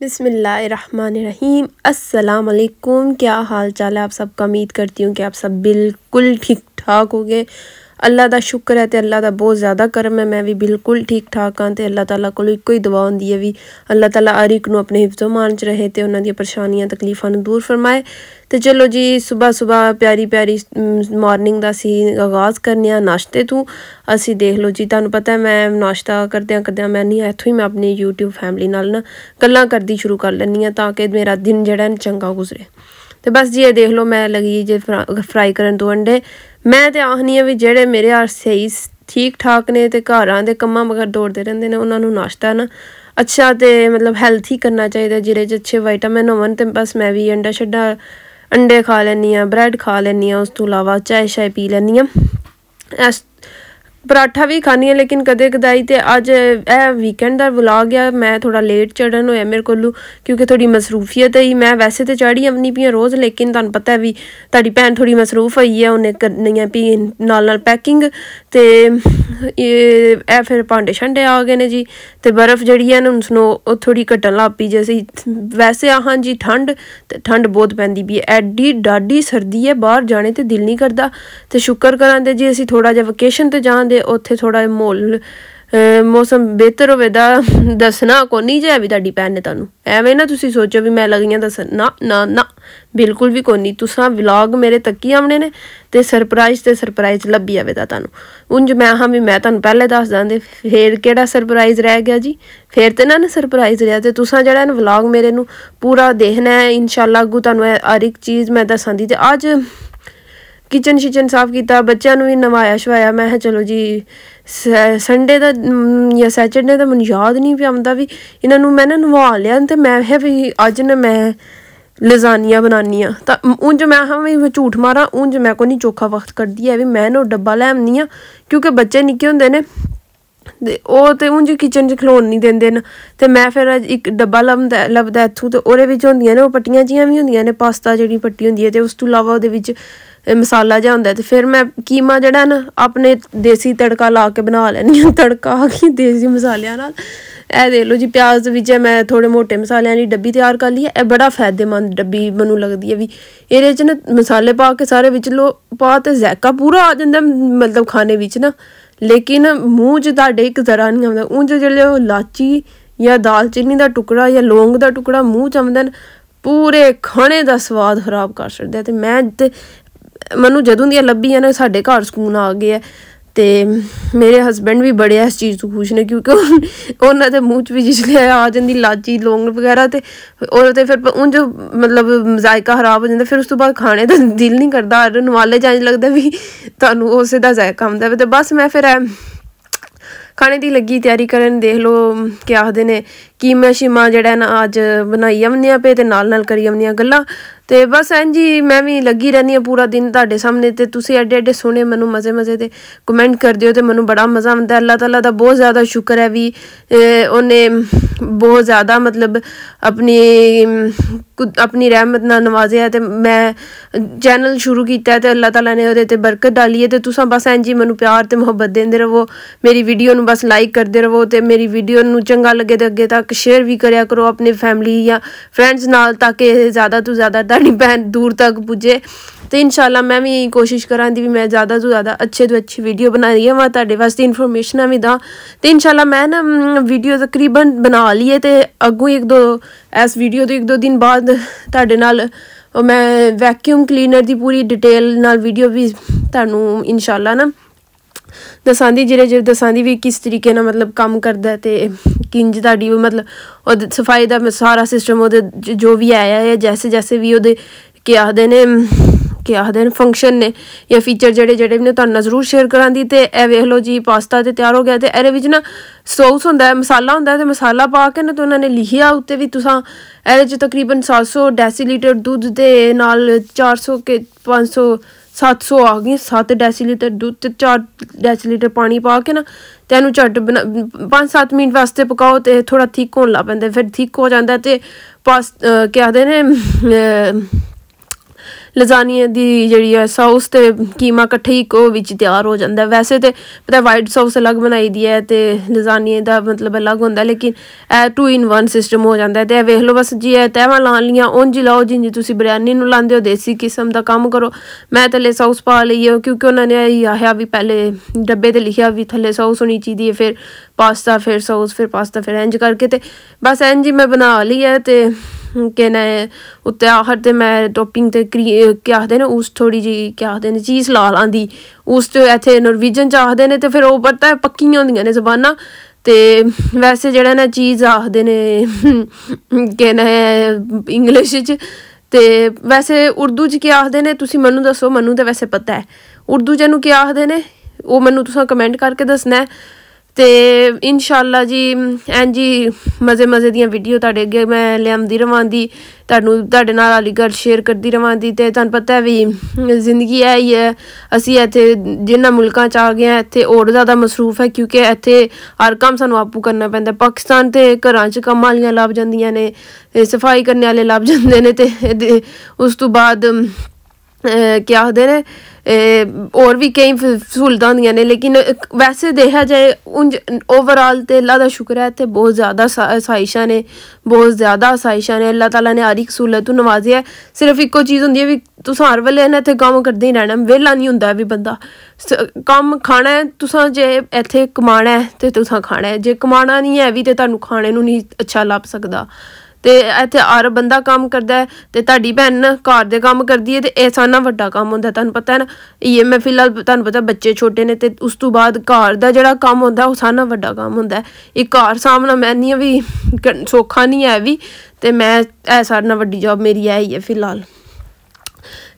बिसमीम् अल्लाम क्या हाल चाल है आप सबका उम्मीद करती हूँ कि आप सब बिल्कुल ठीक ठाक होंगे ਅੱਲਾ ਦਾ ਸ਼ੁਕਰ ਹੈ ਤੇ ਅੱਲਾ ਦਾ ਬਹੁਤ ਜ਼ਿਆਦਾ ਕਰਮ ਹੈ ਮੈਂ ਵੀ ਬਿਲਕੁਲ ਠੀਕ ਠਾਕ ਹਾਂ ਤੇ ਅੱਲਾ ਤਾਲਾ ਕੋਲ ਇੱਕੋ ਹੀ ਦੁਆ ਹੁੰਦੀ ਹੈ ਵੀ ਅੱਲਾ ਤਾਲਾ ਆਰਿਕ ਨੂੰ ਆਪਣੇ ਹਿਫਜ਼ੋ ਮਾਨ ਚ ਰਹੇ ਤੇ ਉਹਨਾਂ ਦੀਆਂ ਪਰੇਸ਼ਾਨੀਆਂ ਤਕਲੀਫਾਂ ਨੂੰ ਦੂਰ ਫਰਮਾਏ ਤੇ ਚਲੋ ਜੀ ਸਵੇਰ ਸਵੇਰ ਪਿਆਰੀ ਪਿਆਰੀ ਮਾਰਨਿੰਗ ਦਾ ਸੀ ਆਗਾਜ਼ ਕਰਨੇ ਆ ਨਾਸ਼ਤੇ ਤੋਂ ਅਸੀਂ ਦੇਖ ਲਓ ਜੀ ਤੁਹਾਨੂੰ ਪਤਾ ਮੈਂ ਨਾਸ਼ਤਾ ਕਰਦਿਆਂ ਕਰਦਿਆਂ ਮੈਂ ਨਹੀਂ ਇੱਥੋਂ ਹੀ ਮੈਂ ਆਪਣੀ YouTube ਫੈਮਿਲੀ ਨਾਲ ਨਾ ਗੱਲਾਂ ਕਰਦੀ ਸ਼ੁਰੂ ਕਰ ਲੈਣੀ ਆ ਤਾਂ ਕਿ ਮੇਰਾ ਦਿਨ ਜਿਹੜਾ ਚੰਗਾ ਗੁਜ਼ਰੇ ਤੇ ਬਸ ਜੀ ਇਹ ਦੇਖ ਲਓ ਮੈਂ ਲਗੀ ਜੇ ਫਰਾਈ ਕਰਨ ਤੋਂ ਅੰਡੇ ਮੈਂ ਤੇ ਆਹਨੀ ਵੀ ਜਿਹੜੇ ਮੇਰੇ ਆ ਸਹੀ ਠੀਕ ਠਾਕ ਨੇ ਤੇ ਘਰਾਂ ਦੇ ਕੰਮਾਂ ਮਗਰ ਦੌੜਦੇ ਰਹਿੰਦੇ ਨੇ ਉਹਨਾਂ ਨੂੰ ਨਾਸ਼ਤਾ ਨਾ ਅੱਛਾ ਤੇ ਮਤਲਬ ਹੈਲਥੀ ਕਰਨਾ ਚਾਹੀਦਾ ਜਿਹੜੇ 'ਚ ਵਿਟਾਮਿਨ ਹੋਣ ਤੇ ਬਸ ਮੈਂ ਵੀ ਅੰਡਾ ਛੱਡਾ ਅੰਡੇ ਖਾ ਲੈਣੀ ਆ ਬ੍ਰੈਡ ਖਾ ਲੈਣੀ ਆ ਉਸ ਤੋਂ ਇਲਾਵਾ ਚਾਹ ਸ਼ਾਇ ਪੀ ਲੈਣੀ ਆ ਐਸ ਪਰਾਠਾ ਵੀ ਖਾਣੀ ਹੈ ਲੇਕਿਨ ਕਦੇ ਕਦਾਈ ਤੇ ਅੱਜ ਇਹ ਵੀਕਐਂਡ ਦਾ ਵਲੌਗ ਆ ਮੈਂ ਥੋੜਾ ਲੇਟ ਚੜਨ ਹੋਇਆ ਮੇਰੇ ਕੋਲੋਂ ਕਿਉਂਕਿ ਥੋੜੀ ਮਸਰੂਫੀਅਤ ਹੈ ਮੈਂ ਵੈਸੇ ਤੇ ਚੜੀ ਆਪਣੀ ਪੀਆਂ ਰੋਜ਼ ਲੇਕਿਨ ਤੁਹਾਨੂੰ ਪਤਾ ਵੀ ਤੁਹਾਡੀ ਭੈਣ ਥੋੜੀ ਮਸਰੂਫ ਹੋਈ ਹੈ ਉਹਨੇ ਕਰਨੀਆਂ ਪੀ ਨਾਲ ਨਾਲ ਪੈਕਿੰਗ ਤੇ ਇਹ ਫਿਰ ਭਾਂਡੇ ਛੰਡੇ ਆ ਗਏ ਨੇ ਜੀ ਤੇ ਬਰਫ਼ ਜਿਹੜੀ ਹੈ ਨਾ ਸਨੋ ਉਹ ਥੋੜੀ ਘਟਣ ਲੱਗ ਪਈ ਜੈਸੀ ਵੈਸੇ ਆ ਹਾਂ ਜੀ ਠੰਡ ਤੇ ਠੰਡ ਬਹੁਤ ਪੈਂਦੀ ਵੀ ਐਡੀ ਡਾਡੀ ਸਰਦੀ ਹੈ ਬਾਹਰ ਜਾਣੇ ਤੇ ਦਿਲ ਨਹੀਂ ਕਰਦਾ ਤੇ ਸ਼ੁਕਰ ਕਰਾਂ ਜੀ ਅਸੀਂ ਥੋੜਾ ਜਿਹਾ ਵਕੇਸ਼ਨ ਤੇ ਜਾਣ ਦੇ ਉੱਥੇ ਥੋੜਾ ਮੋਲ ਮੌਸਮ ਬਿਹਤਰ ਹੋਵੇ ਦਾ ਦੱਸਣਾ ਕੋ ਨਹੀਂ ਜਾਇ ਵੀ ਤੁਹਾਡੀ ਭੈਣ ਨੇ ਤੁਹਾਨੂੰ ਐਵੇਂ ਨਾ ਤੁਸੀਂ ਸੋਚੋ ਵੀ ਮੈਂ ਲਗੀਆਂ ਦੱਸ ਨਾ ਨਾ ਨਾ ਬਿਲਕੁਲ ਵੀ ਕੋ ਨਹੀਂ ਤੁਸੀਂ ਵਲੌਗ ਮੇਰੇ ਤੱਕੀ ਆਉਣੇ ਨੇ ਤੇ ਸਰਪ੍ਰਾਈਜ਼ ਤੇ ਸਰਪ੍ਰਾਈਜ਼ ਲੱਭੀ ਦਾ ਤੁਹਾਨੂੰ ਉਂਝ ਮੈਂ ਹਾਂ ਵੀ ਮੈਂ ਤੁਹਾਨੂੰ ਪਹਿਲੇ ਦੱਸ ਦਾਂਦੇ ਫੇਰ ਕਿਹੜਾ ਸਰਪ੍ਰਾਈਜ਼ ਰਹਿ ਗਿਆ ਜੀ ਫੇਰ ਤੇ ਨਾ ਨਾ ਸਰਪ੍ਰਾਈਜ਼ ਰਿਹਾ ਤੇ ਤੁਸੀਂ ਜਿਹੜਾ ਇਹ ਵਲੌਗ ਮੇਰੇ ਨੂੰ ਪੂਰਾ ਦੇਖਣਾ ਹੈ ਇਨਸ਼ਾਅੱਲਾ ਅੱਗੂ ਤੁਹਾਨੂੰ ਹਰ ਇੱਕ ਚੀਜ਼ ਮੈਂ ਦੱਸਾਂਦੀ ਤੇ ਅੱਜ ਕਿਚਨ ਸ਼ਿਚਨ ਸਾਫ਼ ਕੀਤਾ ਬੱਚਿਆਂ ਨੂੰ ਵੀ ਨਵਾਇਆ ਸ਼ਵਾਇਆ ਮੈਂ ਹਾਂ ਚਲੋ ਜੀ ਸੰਡੇ ਦਾ ਜਾਂ ਸੈਚਰਡੇ ਦਾ ਮੈਨੂੰ ਯਾਦ ਨਹੀਂ ਵੀ ਆਉਂਦਾ ਵੀ ਇਹਨਾਂ ਨੂੰ ਮੈਂ ਨਾ ਨਵਾ ਲਿਆ ਤੇ ਮੈਂ ਹੈ ਵੀ ਅੱਜ ਨਾ ਮੈਂ ਲਜ਼ਾਨੀਆ ਬਣਾਨੀਆਂ ਆ ਤਾਂ ਉਂਝ ਮੈਂ ਹਾਂ ਵੀ ਝੂਠ ਮਾਰਾਂ ਉਂਝ ਮੈਂ ਕੋ ਨਹੀਂ ਚੋਖਾ ਵਕਤ ਕਰਦੀ ਐ ਵੀ ਮੈਂ ਨਾ ਡੱਬਾ ਲੈ ਆਉਣੀ ਆ ਕਿਉਂਕਿ ਬੱਚੇ ਨਿੱਕੇ ਹੁੰਦੇ ਨੇ ਦੇ ਉਹ ਤੇ ਉਂਝ ਕਿਚਨ 'ਚ ਖਲੋਣ ਨਹੀਂ ਦਿੰਦੇ ਨੇ ਤੇ ਮੈਂ ਫਿਰ ਇੱਕ ਡੱਬਾ ਲੱਭਦਾ ਲੱਭਦਾ ਇੱਥੋਂ ਤੇ ਉਹਦੇ ਵਿੱਚ ਹੁੰਦੀਆਂ ਨੇ ਉਹ ਪੱਟੀਆਂ ਜੀਆਂ ਵੀ ਹੁੰਦੀਆਂ ਨੇ ਪਾਸਤਾ ਜਿਹੜੀ ਪੱਟੀ ਹੁੰਦੀ ਹੈ ਤੇ ਉਸ ਤੋਂ ਇਲਾਵਾ ਉਹਦੇ ਵਿੱਚ ਮਸਾਲਾ ਜਿਹਾ ਹੁੰਦਾ ਤੇ ਫਿਰ ਮੈਂ ਕੀਮਾ ਜਿਹੜਾ ਨਾ ਆਪਣੇ ਦੇਸੀ ਤੜਕਾ ਲਾ ਕੇ ਬਣਾ ਲੈਣੀ ਆ ਤੜਕਾ ਆ ਦੇਸੀ ਮਸਾਲਿਆਂ ਨਾਲ ਇਹ ਦੇਖ ਲਓ ਜੀ ਪਿਆਜ਼ ਦੇ ਵਿੱਚ ਮੈਂ ਥੋੜੇ ਮੋਟੇ ਮਸਾਲਿਆਂ ਦੀ ਡੱਬੀ ਤਿਆਰ ਕਰ ਲਈ ਹੈ ਇਹ ਬੜਾ ਫਾਇਦੇਮੰਦ ਡੱਬੀ ਮੈਨੂੰ ਲੱਗਦੀ ਹੈ ਵੀ ਇਹਦੇ ਵਿੱਚ ਨਾ ਮਸਾਲੇ ਪਾ ਕੇ ਸਾਰੇ ਵਿੱਚ ਲੋ ਪਾ ਤੇ ਜ਼ਾਇਕਾ ਪੂਰਾ ਆ ਜਾਂਦਾ ਮਤਲਬ ਖਾਣੇ ਵਿੱਚ ਨਾ ਲੇਕਿਨ ਮੂੰਹ 'ਚ ਤੁਹਾਡੇ ਇੱਕ ਜ਼ਰਾ ਨਹੀਂ ਆਉਂਦਾ ਉਂਝ ਜਿਹੜੇ ਉਹ ਲਾਚੀ ਜਾਂ ਦਾਲਚੀਨੀ ਦਾ ਟੁਕੜਾ ਜਾਂ ਲੌਂਗ ਦਾ ਟੁਕੜਾ ਮੂੰਹ 'ਚ ਆਉਂਦਾ ਪੂਰੇ ਖਾਣੇ ਦਾ ਸਵਾਦ ਖਰਾਬ ਕਰ ਛੱਡਦਾ ਤੇ ਮੈਂ ਤੇ ਮੈਨੂੰ ਜਦੋਂ ਦੀਆਂ ਲੱਭੀਆਂ ਨੇ ਸਾਡੇ ਘਰ ਸਕੂਨ ਆ ਗਿਆ ਤੇ ਮੇਰੇ ਹਸਬੰਡ ਵੀ ਬੜੇ ਇਸ ਚੀਜ਼ ਤੋਂ ਖੁਸ਼ ਨੇ ਕਿਉਂਕਿ ਉਹਨਾਂ ਦੇ ਮੂੰਹ 'ਚ ਵੀ ਜਿਸਲੇ ਆ ਜਾਂਦੀ ਲਾਚੀ ਲੌਂਗ ਵਗੈਰਾ ਤੇ ਉਹ ਤੇ ਫਿਰ ਜੋ ਮਤਲਬ ਜ਼ਾਇਕਾ ਖਰਾਬ ਹੋ ਜਾਂਦਾ ਫਿਰ ਉਸ ਤੋਂ ਬਾਅਦ ਖਾਣੇ ਦਾ ਦਿਲ ਨਹੀਂ ਕਰਦਾ ਅਰ ਨਵਾਲੇ ਜਾਂ ਲੱਗਦਾ ਵੀ ਤੁਹਾਨੂੰ ਉਸੇ ਦਾ ਜ਼ਾਇਕਾ ਹੁੰਦਾ ਤੇ ਬਸ ਮੈਂ ਫਿਰ ਖਾਣੇ ਦੀ ਲੱਗੀ ਤਿਆਰੀ ਕਰਨ ਦੇਖ ਲੋ ਕੀ ਆਖਦੇ ਨੇ ਕੀਮਾ ਸ਼ਿਮਾ ਜਿਹੜਾ ਨਾ ਅੱਜ ਬਣਾਈ ਆਵਨੀਆਂ ਪੇ ਤੇ ਨਾਲ ਨਾਲ ਕਰੀ ਆਵਨੀਆਂ ਗੱਲਾਂ ਤੇ ਬਸ ਜੀ ਮੈਂ ਵੀ ਲੱਗੀ ਰਹਿੰਦੀ ਆ ਪੂਰਾ ਦਿਨ ਤੁਹਾਡੇ ਸਾਹਮਣੇ ਤੇ ਤੁਸੀਂ ਐਡੇ ਐਡੇ ਸੋਹਣੇ ਮੈਨੂੰ ਮਜ਼ੇ-ਮਜ਼ੇ ਦੇ ਕਮੈਂਟ ਕਰਦੇ ਹੋ ਤੇ ਮੈਨੂੰ ਬੜਾ ਮਜ਼ਾ ਆਉਂਦਾ ਅੱਲਾਹ ਤਾਲਾ ਦਾ ਬਹੁਤ ਜ਼ਿਆਦਾ ਸ਼ੁਕਰ ਹੈ ਵੀ ਉਹਨੇ ਬਹੁਤ ਜ਼ਿਆਦਾ ਮਤਲਬ ਆਪਣੀ ਆਪਣੀ ਰਹਿਮਤ ਨਾਲ ਨਵਾਜ਼ਿਆ ਤੇ ਮੈਂ ਚੈਨਲ ਸ਼ੁਰੂ ਕੀਤਾ ਤੇ ਅੱਲਾਹ ਤਾਲਾ ਨੇ ਉਹਦੇ ਤੇ ਬਰਕਤ ਡਾਲੀ ਹੈ ਤੇ ਤੁਸੀਂ ਬਸ ਐਂ ਜੀ ਮੈਨੂੰ ਪਿਆਰ ਤੇ ਮੁਹੱਬਤ ਦਿੰਦੇ ਰਹੋ ਮੇਰੀ ਵੀਡੀਓ ਨੂੰ ਬਸ ਲਾਈਕ ਕਰਦੇ ਰਹੋ ਤੇ ਮੇਰੀ ਵੀਡੀਓ ਨੂੰ ਚੰਗਾ ਲੱਗੇ ਤੇ ਅੱਗੇ ਤੱਕ ਸ਼ੇਅਰ ਵੀ ਕਰਿਆ ਕਰੋ ਆਪਣੇ ਫੈਮਿਲੀ ਜਾਂ ਫਰੈਂਡਸ ਨਾਲ ਤਾਂ ਕਿ ਜ਼ਿਆਦਾ ਤੋਂ ਜ਼ਿਆਦਾ ਸਾਡੀ ਭੈਣ ਦੂਰ ਤੱਕ ਪੁੱਜੇ ਤੇ ਇਨਸ਼ਾਅੱਲਾ ਮੈਂ ਵੀ ਇਹੀ ਕੋਸ਼ਿਸ਼ ਕਰਾਂਗੀ ਵੀ ਮੈਂ ਜ਼ਿਆਦਾ ਤੋਂ ਜ਼ਿਆਦਾ ਅੱਛੇ ਤੋਂ ਅੱਛੀ ਵੀਡੀਓ ਰਹੀ ਹਾਂ ਵਾ ਤੁਹਾਡੇ ਵਾਸਤੇ ਇਨਫੋਰਮੇਸ਼ਨਾਂ ਵੀ ਦਾਂ ਤੇ ਇਨਸ਼ਾਅੱਲਾ ਮੈਂ ਨਾ ਵੀਡੀਓ ਤਕਰੀਬਨ ਬਣਾ ਲਈਏ ਤੇ ਅੱਗੋਂ ਇੱਕ ਦੋ ਇਸ ਵੀਡੀਓ ਤੋਂ ਇੱਕ ਦੋ ਦਿਨ ਬਾਅਦ ਤੁਹਾਡੇ ਨਾਲ ਮੈਂ ਵੈਕਿਊਮ ਕਲੀਨਰ ਦੀ ਪੂਰੀ ਡਿਟੇਲ ਨਾਲ ਵੀਡੀਓ ਵੀ ਤੁਹਾਨੂੰ ਇਨਸ਼ਾਅੱਲਾ ਨਾ ਦਸਾਂਦੀ ਜਿਹੜੇ ਜਿਹੜੇ ਦਸਾਂਦੀ ਵੀ ਕਿਸ ਤਰੀਕੇ ਨਾਲ ਮਤਲਬ ਕੰਮ ਕਰਦਾ ਤੇ ਕਿੰਜ ਤੁਹਾਡੀ ਉਹ ਮਤਲਬ ਉਹ ਸਫਾਈ ਦਾ ਸਾਰਾ ਸਿਸਟਮ ਉਹਦੇ ਜੋ ਵੀ ਆਇਆ ਹੈ ਜੈਸੇ ਜੈਸੇ ਵੀ ਉਹਦੇ ਕੀ ਆਖਦੇ ਨੇ ਕੀ ਆਖਦੇ ਨੇ ਫੰਕਸ਼ਨ ਨੇ ਜਾਂ ਫੀਚਰ ਜਿਹੜੇ ਜਿਹੜੇ ਵੀ ਨੇ ਤੁਹਾਨੂੰ ਜ਼ਰੂਰ ਸ਼ੇਅਰ ਕਰਾਂਦੀ ਤੇ ਇਹ ਵੇਖ ਲਓ ਜੀ ਪਾਸਤਾ ਤੇ ਤਿਆਰ ਹੋ ਗਿਆ ਤੇ ਇਹਦੇ ਵਿੱਚ ਨਾ ਸੌਸ ਹੁੰਦਾ ਹੈ ਮਸਾਲਾ ਹੁੰਦਾ ਹੈ ਤੇ ਮਸਾਲਾ ਪਾ ਕੇ ਨਾ ਤੇ ਉਹਨਾਂ ਨੇ ਲਿਖਿਆ ਉੱਤੇ ਵੀ ਤੁਸੀਂ ਇਹਦੇ ਚ ਤਕਰੀਬਨ 700 ਡੈਸੀਲੀਟਰ ਦੁੱਧ ਦੇ ਨਾਲ 400 ਕੇ 500 700 ਆ ਗਈ 7 ਡੈਸੀਲੀਟਰ ਦੁੱਧ ਤੇ 4 ਡੈਸੀਲੀਟਰ ਪਾਣੀ ਪਾ ਕੇ ਨਾ ਤੇ ਇਹਨੂੰ ਝੱਟ 5-7 ਮਿੰਟ ਵਾਸਤੇ ਪਕਾਓ ਤੇ ਥੋੜਾ ਠੀਕ ਹੋਣ ਲੱਗ ਪੈਂਦਾ ਫਿਰ ਠੀਕ ਹੋ ਜਾਂਦਾ ਤੇ ਪਾਸ ਕੀ ਨੇ ਲਜ਼ਾਨੀਆ ਦੀ ਜਿਹੜੀ ਹੈ ਸੌਸ ਤੇ ਕੀਮਾ ਇਕੱਠੇ ਹੀ ਕੋ ਵਿੱਚ ਤਿਆਰ ਹੋ ਜਾਂਦਾ ਵੈਸੇ ਤੇ ਪਤਾ ਵਾਈਟ ਸੌਸ ਅਲੱਗ ਬਣਾਈ ਦੀ ਹੈ ਤੇ ਲਜ਼ਾਨੀਆ ਦਾ ਮਤਲਬ ਅਲੱਗ ਹੁੰਦਾ ਲੇਕਿਨ ਇਹ 2 ਇਨ 1 ਸਿਸਟਮ ਹੋ ਜਾਂਦਾ ਤੇ ਵੇਖ ਲਓ ਬਸ ਜੀ ਇਹ ਤਹਿਵਾਂ ਲਾਣ ਲੀਆਂ ਉਂਝ ਲਾਓ ਜਿੰਜ ਤੁਸੀਂ ਬਿਰਿਆਨੀ ਨੂੰ ਲਾਉਂਦੇ ਹੋ ਦੇਸੀ ਕਿਸਮ ਦਾ ਕੰਮ ਕਰੋ ਮੈਂ ਥੱਲੇ ਸੌਸ ਪਾ ਲਈ ਹੈ ਕਿਉਂਕਿ ਉਹਨਾਂ ਨੇ ਇਹ ਆਇਆ ਵੀ ਪਹਿਲੇ ਡੱਬੇ ਤੇ ਲਿਖਿਆ ਵੀ ਥੱਲੇ ਸੌਸ ਹੋਣੀ ਚਾਹੀਦੀ ਹੈ ਫਿਰ ਪਾਸਤਾ ਫਿਰ ਸੌਸ ਫਿਰ ਪਾਸਤਾ ਫਿਰ ਇੰਜ ਕਰਕੇ ਤੇ ਬਸ ਇੰਜ ਹੀ ਮੈਂ ਬਣਾ ਲਈ ਹੈ ਤੇ ਕਿਨੇ ਨੇ ਉੱਤੇ ਆਹਰ ਤੇ ਮੈਂ ਟੋਪਿੰਗ ਤੇ ਕੀ ਆਖਦੇ ਨੇ ਉਸ ਥੋੜੀ ਜੀ ਕੀ ਆਖਦੇ ਨੇ ਚੀਜ਼ ਲਾ ਲਾਂਦੀ ਉਸ ਤੇ ਇੱਥੇ ਨਰਵੀਜਨ ਚਾਹਦੇ ਨੇ ਤੇ ਫਿਰ ਉਹ ਪਤਾ ਹੈ ਪੱਕੀਆਂ ਹੁੰਦੀਆਂ ਨੇ ਜ਼ਬਾਨਾਂ ਤੇ ਵੈਸੇ ਜਿਹੜਾ ਨਾ ਚੀਜ਼ ਆਖਦੇ ਨੇ ਕਿਨੇ ਨੇ ਇੰਗਲਿਸ਼ ਚ ਤੇ ਵੈਸੇ ਉਰਦੂ ਚ ਕੀ ਆਖਦੇ ਨੇ ਤੁਸੀਂ ਮੈਨੂੰ ਦੱਸੋ ਮੈਨੂੰ ਤਾਂ ਵੈਸੇ ਪਤਾ ਹੈ ਉਰਦੂ ਜਨੂ ਕੀ ਆਖਦੇ ਨੇ ਉਹ ਮੈਨੂੰ ਤੁਸੀਂ ਕਮੈਂਟ ਕਰਕੇ ਦੱਸਣਾ ਹੈ ਤੇ ਇਨਸ਼ਾਅੱਲਾ ਜੀ ਐਂ ਜੀ ਮਜ਼ੇ ਮਜ਼ੇ ਦੀਆਂ ਵੀਡੀਓ ਤੁਹਾਡੇ ਅੱਗੇ ਮੈਂ ਲਿਆਂਦੀ ਰਵਾਂਦੀ ਤੁਹਾਨੂੰ ਤੁਹਾਡੇ ਨਾਲ ਵਾਲੀ ਗੱਲ ਸ਼ੇਅਰ ਕਰਦੀ ਰਵਾਂਦੀ ਤੇ ਤੁਹਾਨੂੰ ਪਤਾ ਵੀ ਜ਼ਿੰਦਗੀ ਹੈ ਹੀ ਹੈ ਅਸੀਂ ਇੱਥੇ ਜਿੰਨਾ ਮੁਲਕਾਂ ਚ ਆ ਗਏ ਆ ਇੱਥੇ ਹੋਰ ਜ਼ਿਆਦਾ ਮਸਰੂਫ ਹੈ ਕਿਉਂਕਿ ਇੱਥੇ ਹਰ ਕੰਮ ਸਾਨੂੰ ਆਪੂ ਕਰਨਾ ਪੈਂਦਾ ਪਾਕਿਸਤਾਨ ਤੇ ਘਰਾਂ ਚ ਕੰਮ ਵਾਲੀਆਂ ਲੱਭ ਜਾਂਦੀਆਂ ਨੇ ਸਫਾਈ ਕਰਨ ਵਾਲੇ ਲੱਭ ਜਾਂਦੇ ਨੇ ਤੇ ਉਸ ਤੋਂ ਬਾਅਦ ਕੀ ਆਖਦੇ ਨੇ ਔਰ ਵੀ ਕਈ ਸਹੂਲਤਾਂ ਹੁੰਦੀਆਂ ਨੇ ਲੇਕਿਨ ਵੈਸੇ ਦੇਖਿਆ ਜਾਏ ਉੰਜ ਓਵਰਆਲ ਤੇ ਅੱਲਾ ਦਾ ਸ਼ੁਕਰ ਹੈ ਤੇ ਬਹੁਤ ਜ਼ਿਆਦਾ ਸਾਇਸ਼ਾਂ ਨੇ ਬਹੁਤ ਜ਼ਿਆਦਾ ਸਾਇਸ਼ਾਂ ਨੇ ਅੱਲਾ ਤਾਲਾ ਨੇ ਆਰੀਕ ਇੱਕ ਸਹੂਲਤ ਨੂੰ ਨਵਾਜ਼ਿਆ ਸਿਰਫ ਇੱਕੋ ਚੀਜ਼ ਹੁੰਦੀ ਹੈ ਵੀ ਤੁਸੀਂ ਹਰ ਵੇਲੇ ਇਹਨਾਂ ਇੱਥੇ ਕੰਮ ਕਰਦੇ ਹੀ ਰਹਿਣਾ ਵਿਹਲਾ ਨਹੀਂ ਹੁੰਦਾ ਵੀ ਬੰਦਾ ਕੰਮ ਖਾਣਾ ਹੈ ਤੁਸੀਂ ਜੇ ਇੱਥੇ ਕਮਾਣਾ ਹੈ ਤੇ ਤੁਸੀਂ ਖਾਣਾ ਹੈ ਜੇ ਕਮਾਣਾ ਨਹੀਂ ਹੈ ਵੀ ਤੇ ਤੁਹਾਨੂੰ ਖਾਣੇ ਨੂੰ ਨਹੀਂ ਅੱਛਾ ਲੱਭ ਸਕਦਾ ਤੇ ਇੱਥੇ ਆਰ ਬੰਦਾ ਕੰਮ ਕਰਦਾ ਤੇ ਤੁਹਾਡੀ ਭੈਣ ਘਰ ਦੇ ਕੰਮ ਕਰਦੀ ਹੈ ਤੇ ਇਹ ਸਾਨਾ ਵੱਡਾ ਕੰਮ ਹੁੰਦਾ ਤੁਹਾਨੂੰ ਪਤਾ ਹੈ ਨਾ ਇਹ e ਮੈਂ ਫਿਲਹਾਲ ਤੁਹਾਨੂੰ ਪਤਾ ਬੱਚੇ ਛੋਟੇ ਨੇ ਤੇ ਉਸ ਤੋਂ ਬਾਅਦ ਘਰ ਦਾ ਜਿਹੜਾ ਕੰਮ ਹੁੰਦਾ ਉਹ ਸਾਨਾ ਵੱਡਾ ਕੰਮ ਹੁੰਦਾ ਇਹ ਘਰ ਸਾਹਮਣਾ ਮੈਂ ਨਹੀਂ ਵੀ ਸੋਖਾ ਨਹੀਂ ਹੈ ਵੀ ਤੇ ਮੈਂ ਇਹ ਸਾਰਿਆਂ ਵੱਡੀ ਜੌਬ ਮੇਰੀ ਹੈ ਹੀ ਹੈ ਫਿਲਹਾਲ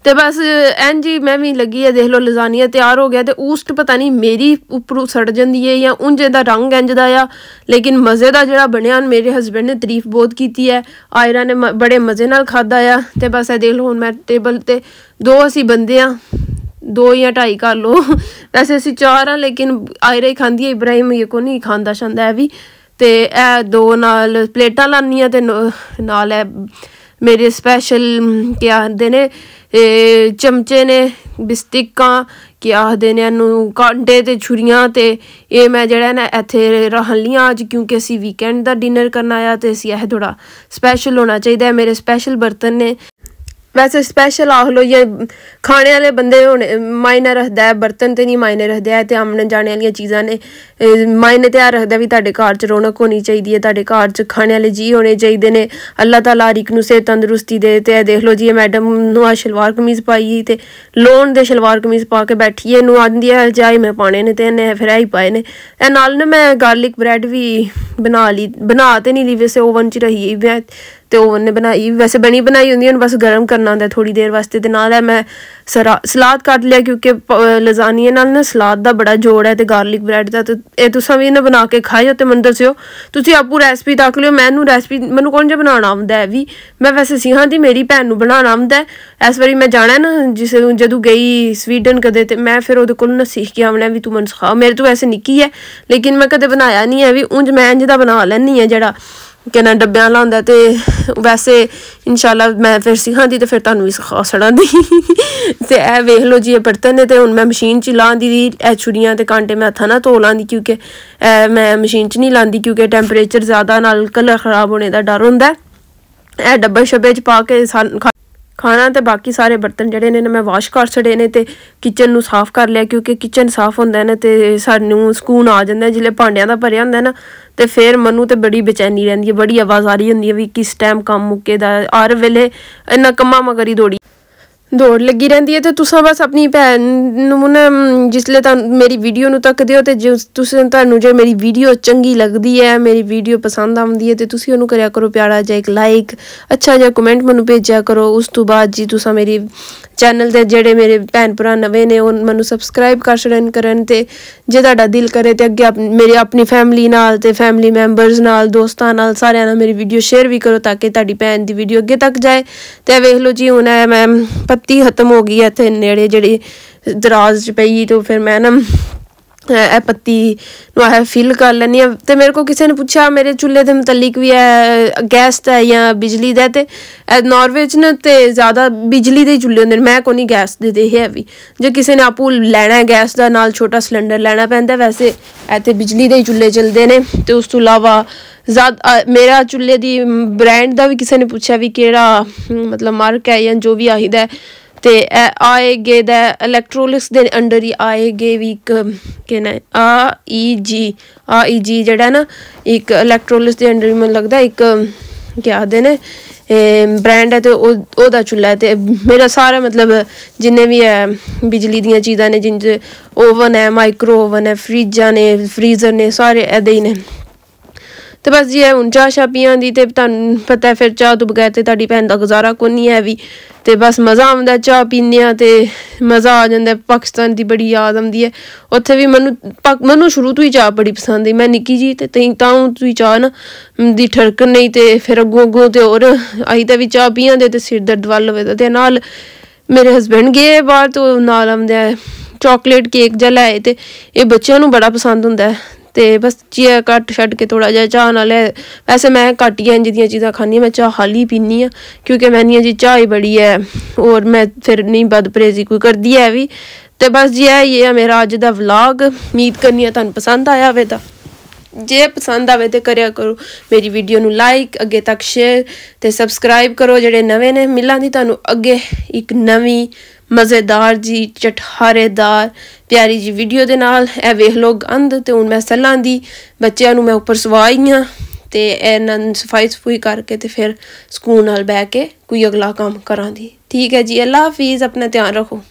ਤੇ ਬਸ ਐਂਜੀ ਮੈਂ ਵੀ ਲੱਗੀ ਐ ਦੇਖ ਲਓ ਲਜ਼ਾਨੀਆ ਤਿਆਰ ਹੋ ਗਿਆ ਤੇ ਉਸਟ ਪਤਾ ਨਹੀਂ ਮੇਰੀ ਉੱਪਰੋਂ ਸੜ ਜਾਂਦੀ ਏ ਜਾਂ ਉਂਝ ਦਾ ਰੰਗ ਇੰਜ ਦਾ ਆ ਲੇਕਿਨ ਮਜ਼ੇ ਦਾ ਜਿਹੜਾ ਬਣਿਆ ਮੇਰੇ ਹਸਬੰਡ ਨੇ ਤਾਰੀਫ ਬਹੁਤ ਕੀਤੀ ਹੈ ਆਇਰਾ ਨੇ ਬੜੇ ਮਜ਼ੇ ਨਾਲ ਖਾਦਾ ਆ ਤੇ ਬਸ ਇਹ ਦੇਖ ਲਓ ਹੁਣ ਮੈਂ ਟੇਬਲ ਤੇ ਦੋ ਅਸੀਂ ਬੰਦੇ ਆ ਦੋ ਜਾਂ ਢਾਈ ਕਰ ਲਓ ਵੈਸੇ ਅਸੀਂ ਚਾਰ ਆ ਲੇਕਿਨ ਆਇਰਾ ਹੀ ਖਾਂਦੀ ਹੈ ਇਬਰਾਹਿਮ ਇਹ ਕੋ ਨਹੀਂ ਖਾਂਦਾ ਸ਼ੰਦਾ ਹੈ ਵੀ ਤੇ ਇਹ ਦੋ ਨਾਲ ਪਲੇਟਾਂ ਲਾਨੀਆਂ ਤੇ ਨਾਲ ਹੈ ਮੇਰੇ ਸਪੈਸ਼ਲ ਕਿਆ ਹੁੰਦੇ ਨੇ ਚਮਚੇ ਨੇ ਬਿਸਤਿਕਾਂ ਕੀ ਆਖਦੇ ਨੇ ਇਹਨੂੰ ਕਾਂਡੇ ਤੇ ਛੁਰੀਆਂ ਤੇ ਇਹ ਮੈਂ ਜਿਹੜਾ ਨਾ ਇੱਥੇ ਰਹਿਣ ਲੀਆਂ ਅੱਜ ਕਿਉਂਕਿ ਅਸੀਂ ਵੀਕਐਂਡ ਦਾ ਡਿਨਰ ਕਰਨ ਆਇਆ ਤੇ ਅਸੀਂ ਇਹ ਥੋੜਾ ਸਪੈਸ਼ਲ ਹੋਣਾ ਚਾਹੀਦਾ ਹੈ ਮੇਰੇ ਸਪੈਸ਼ਲ ਬਰਤਨ ਨੇ ਵੈਸੇ ਸਪੈਸ਼ਲ ਆਹ ਲੋ ਇਹ ਖਾਣੇ ਵਾਲੇ ਬੰਦੇ ਹੁਣ ਮਾਇਨੇ ਰੱਖਦਾ ਹੈ ਬਰਤਨ ਤੇ ਨਹੀਂ ਮਾਇਨੇ ਰੱਖਦਾ ਹੈ ਤੇ ਆਮਣ ਜਾਣੇ ਵਾਲੀਆਂ ਚੀਜ਼ਾਂ ਨੇ ਮਾਇਨੇ ਤੇ ਆ ਰੱਖਦਾ ਵੀ ਤੁਹਾਡੇ ਘਰ 'ਚ ਰੌਣਕ ਹੋਣੀ ਚਾਹੀਦੀ ਹੈ ਤੁਹਾਡੇ ਘਰ 'ਚ ਖਾਣੇ ਵਾਲੇ ਜੀ ਹੋਣੇ ਚਾਹੀਦੇ ਨੇ ਅੱਲਾਹ ਤਾਲਾ ਹਰ ਨੂੰ ਸੇ ਤੰਦਰੁਸਤੀ ਦੇ ਤੇ ਦੇਖ ਲਓ ਜੀ ਇਹ ਮੈਡਮ ਨੂੰ ਆ ਸ਼ਲਵਾਰ ਕਮੀਜ਼ ਪਾਈ ਤੇ ਲੋਨ ਦੇ ਸ਼ਲਵਾਰ ਕਮੀਜ਼ ਪਾ ਕੇ ਬੈਠੀ ਹੈ ਨੂੰ ਆਂਦੀ ਹੈ ਜਾਈ ਮੈਂ ਪਾਣੇ ਨੇ ਤੇ ਇਹਨੇ ਫਿਰ ਆਈ ਪਾਏ ਨੇ ਇਹ ਨਾਲ ਨੇ ਮੈਂ ਗਾਰਲਿਕ ਬ੍ਰੈਡ ਵੀ ਬਣਾ ਲਈ ਬਣਾ ਤੇ ਨਹੀਂ ਲਈ ਵੈਸੇ ਓਵਨ 'ਚ ਰਹੀ ਹੈ ਤੇ ਓਵਨ ਨੇ ਬਣਾਈ ਵੈਸੇ ਬਣੀ ਬਣਾਈ ਹੁੰਦੀ ਹੈ ਬਸ ਗਰਮ ਕਰਨਾ ਹੁੰਦਾ ਥੋੜੀ ਦੇਰ ਵਾਸਤੇ ਤੇ ਨਾਲ ਮੈਂ ਸਲਾਦ ਕੱਟ ਲਿਆ ਕਿਉਂਕਿ ਲਜ਼ਾਨੀਏ ਨਾਲ ਨਾ ਸਲਾਦ ਦਾ ਬੜਾ ਜੋੜ ਹੈ ਤੇ ਗਾਰਲਿਕ ਬ੍ਰੈਡ ਦਾ ਤੇ ਇਹ ਤੁਸੀਂ ਵੀ ਇਹਨਾਂ ਬਣਾ ਕੇ ਖਾਇਓ ਤੇ ਮੰਦਰ ਸਿਓ ਤੁਸੀਂ ਆਪੂ ਰੈਸਪੀ ਤੱਕ ਲਿਓ ਮੈਨੂੰ ਰੈਸਪੀ ਮੈਨੂੰ ਕੌਣ ਜਿਹਾ ਬਣਾਉਣਾ ਆਉਂਦਾ ਹੈ ਵੀ ਮੈਂ ਵੈਸੇ ਸਿਹਾਂ ਦੀ ਮੇਰੀ ਭੈਣ ਨੂੰ ਬਣਾਉਣਾ ਆਉਂਦਾ ਐਸ ਵਾਰੀ ਮੈਂ ਜਾਣਾ ਨਾ ਜਿਸ ਜਦੋਂ ਗਈ ਸਵੀਡਨ ਕਦੇ ਤੇ ਮੈਂ ਫਿਰ ਉਹਦੇ ਕੋਲ ਨਾ ਸਿੱਖ ਕੇ ਆਉਣਾ ਵੀ ਤੂੰ ਮੈਨੂੰ ਸਿਖਾ ਮੇਰੇ ਤੋਂ ਵੈਸੇ ਨਿੱਕੀ ਹੈ ਲੇਕਿਨ ਮੈਂ ਕਦੇ ਬਣਾਇਆ ਨਹੀਂ ਹੈ ਵੀ ਉਂਝ ਮੈਂ ਇੰਜ ਦਾ ਬਣਾ ਲੈਣੀ ਹੈ ਜਿਹੜਾ ਕਿਨਾਂ ਡੱਬਿਆਂ ਲਾਉਂਦਾ ਤੇ ਵੈਸੇ ਇਨਸ਼ਾਅੱਲਾ ਮੈਂ ਫਿਰ ਸਿਖਾਂਦੀ ਤੇ ਫਿਰ ਤੁਹਾਨੂੰ ਵੀ ਸਿਖਾ ਸੜਾਂਦੀ ਤੇ ਇਹ ਵੇਖ ਲਓ ਜੀ ਇਹ ਬਰਤਨ ਨੇ ਤੇ ਹੁਣ ਮੈਂ ਮਸ਼ੀਨ 'ਚ ਲਾਉਂਦੀ ਦੀ ਇਹ ਛੁਰੀਆਂ ਤੇ ਕਾਂਟੇ ਮੈਂ ਹੱਥਾਂ ਨਾਲ ਧੋ ਲਾਂਦੀ ਕਿਉਂਕਿ ਮੈਂ ਮਸ਼ੀਨ 'ਚ ਨਹੀਂ ਲਾਉਂਦੀ ਕਿਉਂਕਿ ਟੈਂਪਰੇਚਰ ਜ਼ਿਆਦਾ ਨਾਲ ਕਲਰ ਖਰਾਬ ਹੋਣੇ ਦਾ ਡਰ ਹੁੰਦਾ ਇਹ ਡੱਬੇ ਸ਼ਬੇ 'ਚ ਪਾ ਕੇ ਸਾਨੂੰ ਖਾਣਾ ਤੇ ਬਾਕੀ ਸਾਰੇ ਬਰਤਨ ਜਿਹੜੇ ਨੇ ਮੈਂ ਵਾਸ਼ ਕਰ ਛੜੇ ਨੇ ਤੇ ਕਿਚਨ ਨੂੰ ਸਾਫ਼ ਕਰ ਲਿਆ ਕਿਉਂਕਿ ਕਿਚਨ ਸਾਫ਼ ਹੁੰਦਾ ਨੇ ਤੇ ਸਾਨੂੰ ਸਕੂਨ ਆ ਜਾਂਦਾ ਜਿਲੇ ਭਾਂਡਿਆਂ ਦਾ ਭਰਿਆ ਹੁੰਦਾ ਨਾ ਤੇ ਫਿਰ ਮਨੂੰ ਤੇ ਬੜੀ ਬੇਚੈਨੀ ਰਹਿੰਦੀ ਹੈ ਬੜੀ ਆਵਾਜ਼ ਆ ਰਹੀ ਹੁੰਦੀ ਹੈ ਵੀ ਕਿਸ ਟਾਈਮ ਕੰਮ ਮੁੱਕੇਦਾ ਹਰ ਵੇਲੇ ਇਨਾ ਕੰਮਾਂ ਮਗਰੀ ਦੌੜੀ ਦੌੜ ਲੱਗੀ ਰਹਿੰਦੀ ਹੈ ਤੇ ਤੁਸੀਂ ਬਸ ਆਪਣੀ ਭੈਣ ਨੂੰ ਨਾ ਜਿਸਲੇ ਤਾਂ ਮੇਰੀ ਵੀਡੀਓ ਨੂੰ ਤੱਕਦੇ ਹੋ ਤੇ ਜੇ ਤੁਸੀਂ ਤੁਹਾਨੂੰ ਜੇ ਮੇਰੀ ਵੀਡੀਓ ਚੰਗੀ ਲੱਗਦੀ ਹੈ ਮੇਰੀ ਵੀਡੀਓ ਪਸੰਦ ਆਉਂਦੀ ਹੈ ਤੇ ਤੁਸੀਂ ਉਹਨੂੰ ਕਰਿਆ ਕਰੋ ਪਿਆਰਾ ਜਿਹਾ ਇੱਕ ਲਾਈਕ ਅੱਛਾ ਜਿਹਾ ਕਮੈਂਟ ਮੈਨੂੰ ਭੇਜਿਆ ਕਰੋ ਉਸ ਤੋਂ ਬਾਅਦ ਜੀ ਤੁਸੀਂ ਮੇਰੀ ਚੈਨਲ ਦੇ ਜਿਹੜੇ ਮੇਰੇ ਭੈਣ ਭਰਾ ਨਵੇਂ ਨੇ ਉਹ ਮੈਨੂੰ ਸਬਸਕ੍ਰਾਈਬ ਕਰ ਛੜਨ ਕਰਨ ਤੇ ਜੇ ਤੁਹਾਡਾ ਦਿਲ ਕਰੇ ਤੇ ਅੱਗੇ ਮੇਰੇ ਆਪਣੀ ਫੈਮਿਲੀ ਨਾਲ ਤੇ ਫੈਮਿਲੀ ਮੈਂਬਰਸ ਨਾਲ ਦੋਸਤਾਂ ਨਾਲ ਸਾਰਿਆਂ ਨਾਲ ਮੇਰੀ ਵੀਡੀਓ ਸ਼ੇਅਰ ਵੀ ਕਰੋ ਤਾਂ ਕਿ ਤੁਹਾਡੀ ਭੈਣ ਦੀ ਵੀਡੀਓ ਅੱਗੇ ਤੱਕ ਜਾਏ ਤੇ ਵੇਖ ਲਓ ਜੀ ਹੁਣ ਮੈਂ ਪੱਤੀ ਖਤਮ ਹੋ ਗਈ ਹੈ ਤੇ ਨੇੜੇ ਜਿਹੜੀ ਦਰਾਜ਼ 'ਚ ਪਈ ਤੋਂ ਫਿਰ ਮੈਂ ਨਾ ਇਹ ਪੱਤੀ ਨੂੰ ਆਹ ਫਿਲ ਕਰ ਲੈਣੀ ਆ ਤੇ ਮੇਰੇ ਕੋ ਕਿਸੇ ਨੇ ਪੁੱਛਿਆ ਮੇਰੇ ਚੁੱਲ੍ਹੇ ਦੇ ਮੁਤਲਕ ਵੀ ਹੈ ਗੈਸ ਦਾ ਜਾਂ ਬਿਜਲੀ ਦਾ ਤੇ ਨਾਰਵੇ ਚ ਨਾ ਤੇ ਜ਼ਿਆਦਾ ਬਿਜਲੀ ਦੇ ਚੁੱਲ੍ਹੇ ਹੁੰਦੇ ਮੈਂ ਕੋ ਨਹੀਂ ਗੈਸ ਦੇ ਦੇ ਹੈ ਵੀ ਜੇ ਕਿਸੇ ਨੇ ਆਪੂ ਲੈਣਾ ਗੈਸ ਦਾ ਨਾਲ ਛੋਟਾ ਸਿਲੰਡਰ ਲੈਣਾ ਪੈਂਦਾ ਵੈਸੇ ਇੱਥੇ ਬਿਜਲੀ ਦੇ ਚੁੱਲ੍ਹੇ ਚਲਦੇ ਨੇ ਤੇ ਉਸ ਤੋਂ ਇਲਾਵਾ ਮੇਰਾ ਚੁੱਲ੍ਹੇ ਦੀ ਬ੍ਰਾਂਡ ਦਾ ਵੀ ਕਿਸੇ ਨੇ ਪੁੱਛਿਆ ਵੀ ਕਿਹੜਾ ਮਤਲਬ ਮਾਰਕ ਹੈ ਜਾਂ ਜੋ ਵੀ ਆਹੀਦਾ ਹੈ ਤੇ ਆਏਗੇ ਦਾ ਇਲੈਕਟ੍ਰੋਲਿਸ ਦੇ ਅੰਡਰ ਹੀ ਆਏਗੇ ਵੀ ਇੱਕ ਕਿਹਨਾ ਆ ਈ ਜੀ ਆ ਈ ਜੀ ਜਿਹੜਾ ਨਾ ਇੱਕ ਇਲੈਕਟ੍ਰੋਲਿਸ ਦੇ ਅੰਡਰ ਮੈਨੂੰ ਲੱਗਦਾ ਇੱਕ ਕੀ ਆਦੇ ਨੇ ਬ੍ਰਾਂਡ ਹੈ ਤੇ ਉਹਦਾ ਚੁੱਲ੍ਹਾ ਤੇ ਮੇਰਾ ਸਾਰਾ ਮਤਲਬ ਜਿੰਨੇ ਵੀ ਹੈ ਬਿਜਲੀ ਦੀਆਂ ਚੀਜ਼ਾਂ ਨੇ ਜਿੰਜ ਓਵਨ ਹੈ ਮਾਈਕ੍ਰੋ ਓਵਨ ਹੈ ਫ੍ਰਿਜਾਂ ਨੇ ਫ੍ਰੀਜ਼ਰ ਨੇ ਸਾਰੇ ਇਹਦੇ ਹੀ ਨੇ ਤੇ ਬਸ ਜੀ ਇਹ ਉਂਚਾ ਛਾਪੀਆਂ ਦੀ ਤੇ ਤੁਹਾਨੂੰ ਪਤਾ ਫਿਰ ਚਾਹ ਤੋਂ ਬਗੈਰ ਤੇ ਤੁਹਾਡੀ ਭੈਣ ਦਾ ਗੁਜ਼ਾਰਾ ਕੋ ਨਹੀਂ ਹੈ ਵੀ ਤੇ ਬਸ ਮਜ਼ਾ ਆਉਂਦਾ ਚਾਹ ਪੀਂਦੇ ਆ ਤੇ ਮਜ਼ਾ ਆ ਜਾਂਦਾ ਪਾਕਿਸਤਾਨ ਦੀ ਬੜੀ ਯਾਦ ਆਉਂਦੀ ਹੈ ਉੱਥੇ ਵੀ ਮੈਨੂੰ ਮੈਨੂੰ ਸ਼ੁਰੂ ਤੋਂ ਹੀ ਚਾਹ ਬੜੀ ਪਸੰਦ ਹੈ ਮੈਂ ਨਿੱਕੀ ਜੀ ਤੇ ਤਈ ਤਾਂ ਤੁਸੀਂ ਚਾਹ ਨਾ ਦੀ ਠਰਕ ਨਹੀਂ ਤੇ ਫਿਰ ਅੱਗੋ ਅੱਗੋ ਤੇ ਹੋਰ ਆਈ ਤਾਂ ਵੀ ਚਾਹ ਪੀਆਂ ਦੇ ਤੇ ਸਿਰ ਦਰਦ ਵੱਲ ਹੋਵੇ ਤੇ ਨਾਲ ਮੇਰੇ ਹਸਬੰਡ ਗਏ ਬਾਹਰ ਤੋਂ ਨਾਲ ਆਉਂਦੇ ਆ ਚਾਕਲੇਟ ਕੇਕ ਜਲਾਏ ਤੇ ਇਹ ਬੱਚਿਆਂ ਨੂੰ ਬੜਾ ਪਸੰਦ ਹੁੰਦਾ ਹੈ ਤੇ ਬਸ ਚੀਆ ਕੱਟ ਛੱਡ ਕੇ ਥੋੜਾ ਜਿਹਾ ਚਾਹ ਨਾਲ ਐ ਵੈਸੇ ਮੈਂ ਘੱਟ ਹੀ ਇੰਜ ਦੀਆਂ ਚੀਜ਼ਾਂ ਖਾਣੀ ਮੈਂ ਚਾਹ ਹਾਲੀ ਪੀਣੀ ਆ ਕਿਉਂਕਿ ਮੈਂ ਨਹੀਂ ਜੀ ਚਾਹ ਹੀ ਬੜੀ ਐ ਔਰ ਮੈਂ ਫਿਰ ਨਹੀਂ ਬਦਪਰੇਜ਼ੀ ਕੋਈ ਕਰਦੀ ਐ ਵੀ ਤੇ ਬਸ ਜੀ ਇਹ ਇਹ ਮੇਰਾ ਅੱਜ ਦਾ ਵਲੌਗ ਉਮੀਦ ਕਰਨੀ ਆ ਤੁਹਾਨੂੰ ਪਸੰਦ ਆਇਆ ਹੋਵੇ ਤਾਂ ਜੇ ਪਸੰਦ ਆਵੇ ਤੇ ਕਰਿਆ ਕਰੋ ਮੇਰੀ ਵੀਡੀਓ ਨੂੰ ਲਾਈਕ ਅੱਗੇ ਤੱਕ ਸ਼ੇਅਰ ਤੇ ਸਬਸਕ੍ਰਾਈਬ ਕਰੋ ਜਿਹੜੇ ਨਵੇਂ ਨੇ ਮਿਲਾਂਦੀ ਤੁਹਾਨੂੰ ਅੱਗੇ ਇੱਕ ਨਵੀਂ ਮਜ਼ੇਦਾਰ ਜੀ ਚਟਹਾਰੇਦਾਰ ਪਿਆਰੀ ਜੀ ਵੀਡੀਓ ਦੇ ਨਾਲ ਇਹ ਵੇਖ ਲੋ ਗੰਦ ਤੇ ਹੁਣ ਮੈਂ ਸੱਲਾਂ ਦੀ ਬੱਚਿਆਂ ਨੂੰ ਮੈਂ ਉੱਪਰ ਸਵਾਈਆਂ ਤੇ ਇਹਨਾਂ ਸਫਾਈ ਸਫੂਈ ਕਰਕੇ ਤੇ ਫਿਰ ਸਕੂਨ ਨਾਲ ਬਹਿ ਕੇ ਕੋਈ ਅਗਲਾ ਕੰਮ ਕਰਾਂਦੀ ਠੀਕ ਹੈ ਜੀ ਅੱਲਾ ਹਾਫਿਜ਼ ਆਪਣਾ ਧਿਆਨ ਰੱਖੋ